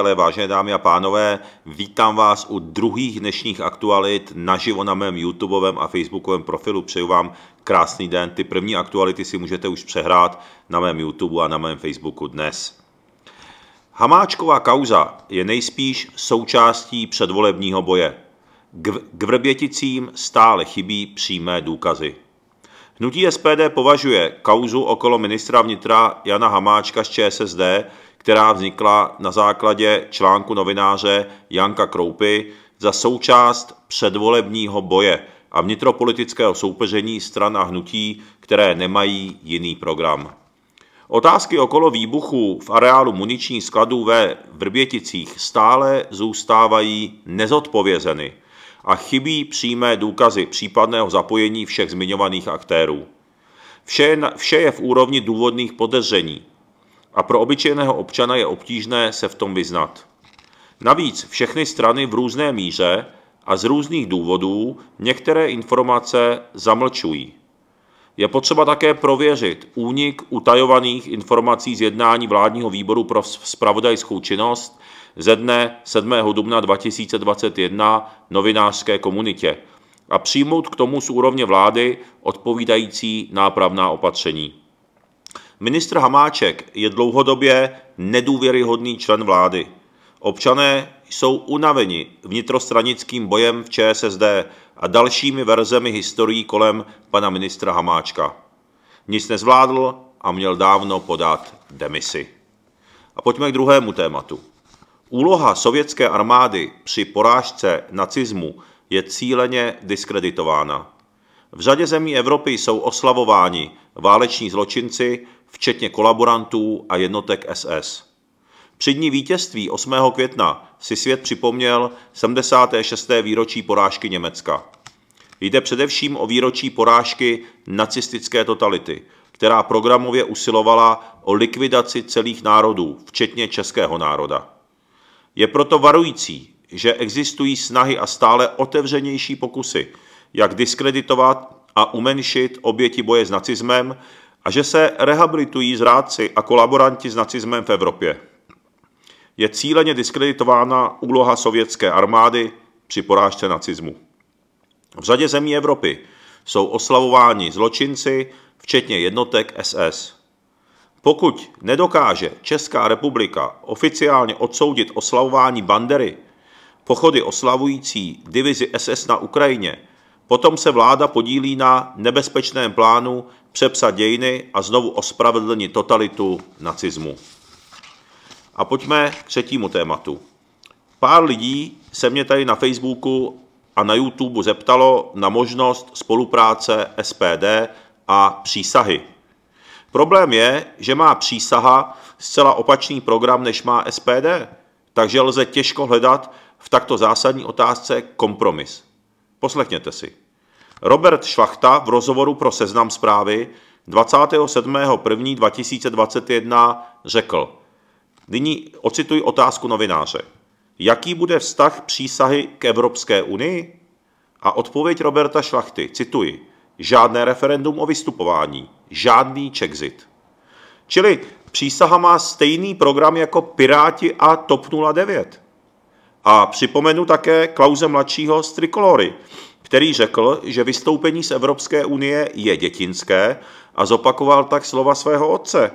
Ale vážené dámy a pánové, vítám vás u druhých dnešních aktualit naživo na mém YouTubeovém a Facebookovém profilu. Přeju vám krásný den. Ty první aktuality si můžete už přehrát na mém YouTube a na mém Facebooku dnes. Hamáčková kauza je nejspíš součástí předvolebního boje. K Vrběticím stále chybí přímé důkazy. Hnutí SPD považuje kauzu okolo ministra vnitra Jana Hamáčka z ČSSD která vznikla na základě článku novináře Janka Kroupy za součást předvolebního boje a vnitropolitického soupeření stran a hnutí, které nemají jiný program. Otázky okolo výbuchu v areálu muničních skladů ve Vrběticích stále zůstávají nezodpovězeny a chybí přímé důkazy případného zapojení všech zmiňovaných aktérů. Vše je, v úrovni důvodných podezření a pro obyčejného občana je obtížné se v tom vyznat. Navíc všechny strany v různé míře a z různých důvodů některé informace zamlčují. Je potřeba také prověřit únik utajovaných informací z jednání vládního výboru pro spravodajskou činnost ze dne 7. dubna 2021 novinářské komunitě a přijmout k tomu z úrovně vlády odpovídající nápravná opatření. Ministr Hamáček je dlouhodobě nedůvěryhodný člen vlády. Občané jsou unaveni vnitrostranickým bojem v ČSSD a dalšími verzemi historií kolem pana ministra Hamáčka. Nic nezvládl a měl dávno podat demisi. A pojďme k druhému tématu. Úloha sovětské armády při porážce nacizmu je cíleně diskreditována. V řadě zemí Evropy jsou oslavováni váleční zločinci včetně kolaborantů a jednotek SS. Při dní vítězství 8. května si svět připomněl 76. výročí porážky Německa. Jde především o výročí porážky nacistické totality, která programově usilovala o likvidaci celých národů, včetně českého národa. Je proto varující, že existují snahy a stále otevřenější pokusy, jak diskreditovat a umenšit oběti boje s nacismem a že se rehabilitují zrádci a kolaboranti s nacismem v Evropě. Je cíleně diskreditována úloha sovětské armády při porážce nacismu. V řadě zemí Evropy jsou oslavováni zločinci, včetně jednotek SS. Pokud nedokáže Česká republika oficiálně odsoudit oslavování bandery, pochody oslavující divizi SS na Ukrajině Potom se vláda podílí na nebezpečném plánu přepsat dějiny a znovu ospravedlnit totalitu nacismu. A pojďme k třetímu tématu. Pár lidí se mě tady na Facebooku a na YouTube zeptalo na možnost spolupráce SPD a přísahy. Problém je, že má přísaha zcela opačný program, než má SPD, takže lze těžko hledat v takto zásadní otázce kompromis. Poslechněte si. Robert Šlachta v rozhovoru pro Seznam zprávy 27.1.2021 řekl, nyní ocituji otázku novináře, jaký bude vztah přísahy k Evropské unii? A odpověď Roberta Šlachty, cituji, žádné referendum o vystupování, žádný čekzit. Čili přísaha má stejný program jako Piráti a TOP 09. A připomenu také Klauze mladšího z Trikolory, který řekl, že vystoupení z Evropské unie je dětinské a zopakoval tak slova svého otce.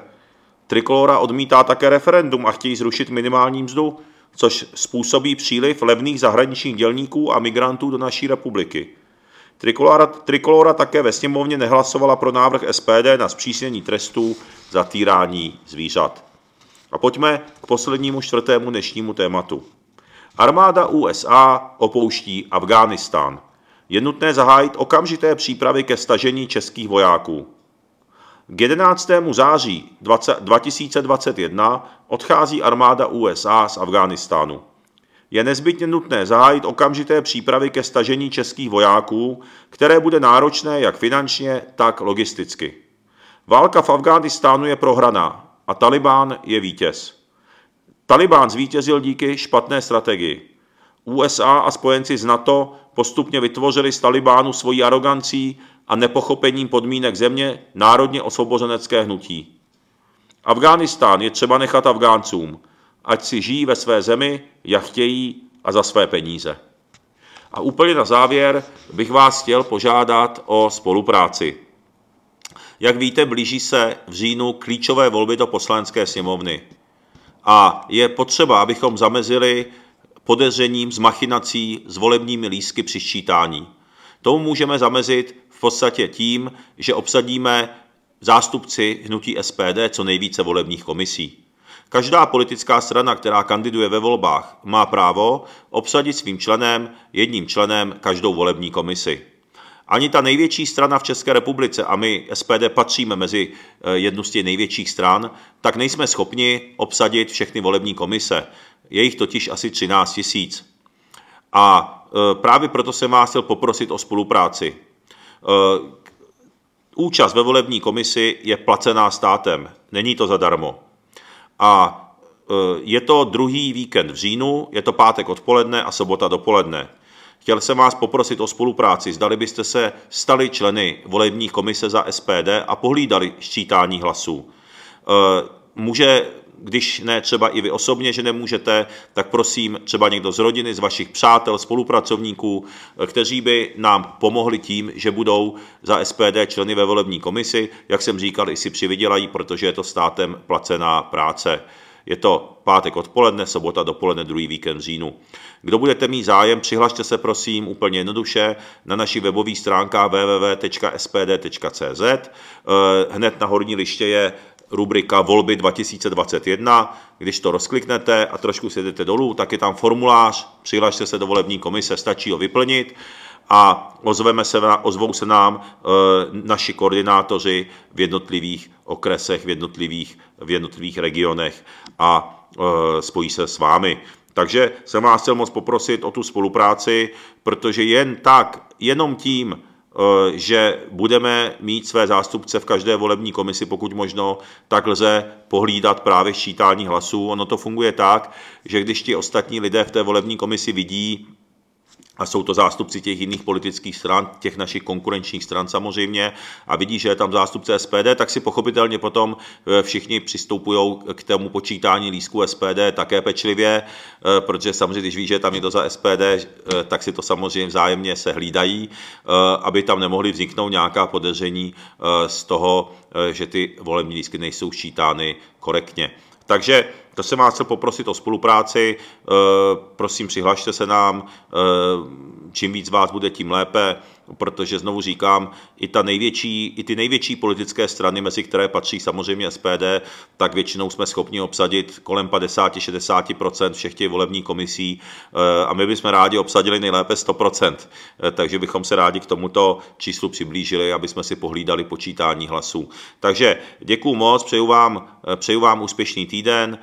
Trikolora odmítá také referendum a chtějí zrušit minimální mzdu, což způsobí příliv levných zahraničních dělníků a migrantů do naší republiky. Trikolora, trikolora také ve sněmovně nehlasovala pro návrh SPD na zpřísnění trestů za týrání zvířat. A pojďme k poslednímu čtvrtému dnešnímu tématu. Armáda USA opouští Afghánistán. Je nutné zahájit okamžité přípravy ke stažení českých vojáků. K 11. září 20, 2021 odchází armáda USA z Afghánistánu. Je nezbytně nutné zahájit okamžité přípravy ke stažení českých vojáků, které bude náročné jak finančně, tak logisticky. Válka v Afghánistánu je prohraná a Taliban je vítěz. Talibán zvítězil díky špatné strategii. USA a spojenci z NATO postupně vytvořili z Talibánu svojí arogancí a nepochopením podmínek země národně osvobozenecké hnutí. Afghánistán je třeba nechat Afgáncům, ať si žijí ve své zemi, jak chtějí a za své peníze. A úplně na závěr bych vás chtěl požádat o spolupráci. Jak víte, blíží se v říjnu klíčové volby do poslanecké sněmovny a je potřeba, abychom zamezili podezřením z machinací s volebními lístky při sčítání. Tomu můžeme zamezit v podstatě tím, že obsadíme zástupci hnutí SPD co nejvíce volebních komisí. Každá politická strana, která kandiduje ve volbách, má právo obsadit svým členem, jedním členem, každou volební komisi. Ani ta největší strana v České republice, a my SPD patříme mezi eh, jednu z těch největších stran, tak nejsme schopni obsadit všechny volební komise. Je jich totiž asi 13 tisíc. A eh, právě proto jsem vás chtěl poprosit o spolupráci. Eh, účast ve volební komisi je placená státem, není to zadarmo. A je to druhý víkend v říjnu, je to pátek odpoledne a sobota dopoledne. Chtěl jsem vás poprosit o spolupráci, zdali byste se stali členy volební komise za SPD a pohlídali sčítání hlasů. E, může když ne třeba i vy osobně, že nemůžete, tak prosím třeba někdo z rodiny, z vašich přátel, spolupracovníků, e, kteří by nám pomohli tím, že budou za SPD členy ve volební komisi, jak jsem říkal, i si přivydělají, protože je to státem placená práce. Je to pátek odpoledne, sobota dopoledne, druhý víkend v říjnu. Kdo budete mít zájem, přihlašte se prosím úplně jednoduše na naší webové stránka www.spd.cz. Eh, hned na horní liště je rubrika Volby 2021. Když to rozkliknete a trošku si jdete dolů, tak je tam formulář, přihlašte se do volební komise, stačí ho vyplnit a ozveme se, ozvou se nám eh, naši koordinátoři v jednotlivých okresech, v jednotlivých, v jednotlivých regionech a eh, spojí se s vámi. Takže jsem vás chtěl moc poprosit o tu spolupráci, protože jen tak, jenom tím, eh, že budeme mít své zástupce v každé volební komisi, pokud možno, tak lze pohlídat právě sčítání hlasů. Ono to funguje tak, že když ti ostatní lidé v té volební komisi vidí, a jsou to zástupci těch jiných politických stran, těch našich konkurenčních stran samozřejmě, a vidí, že je tam zástupce SPD, tak si pochopitelně potom eh, všichni přistupují k tomu počítání lísku SPD také pečlivě, eh, protože samozřejmě, když ví, že je tam někdo za SPD, eh, tak si to samozřejmě vzájemně se hlídají, aby tam nemohly vzniknout nějaká podezření z toho, že ty volební lísky nejsou sčítány korektně. Takže to se má chce poprosit o spolupráci, eh, prosím přihlašte se nám, eh, čím víc vás bude, tím lépe protože znovu říkám, i, ta největší, i ty největší politické strany, mezi které patří samozřejmě SPD, tak většinou jsme schopni obsadit kolem 50-60% všech těch volebních komisí eh, a my bychom rádi obsadili nejlépe 100%, eh, takže bychom se rádi k tomuto číslu přiblížili, aby jsme si pohlídali počítání hlasů. Takže děkuju moc, přeju vám, eh, přeju vám úspěšný týden,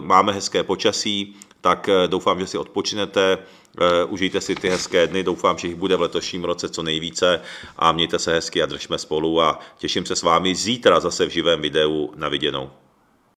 máme hezké počasí, tak doufám, že si odpočinete, Eh, užijte si ty hezké dny, doufám, že jich bude v letošním roce co nejvíce a mějte se hezky a držme spolu a těším se s vámi zítra zase v živém videu na viděnou.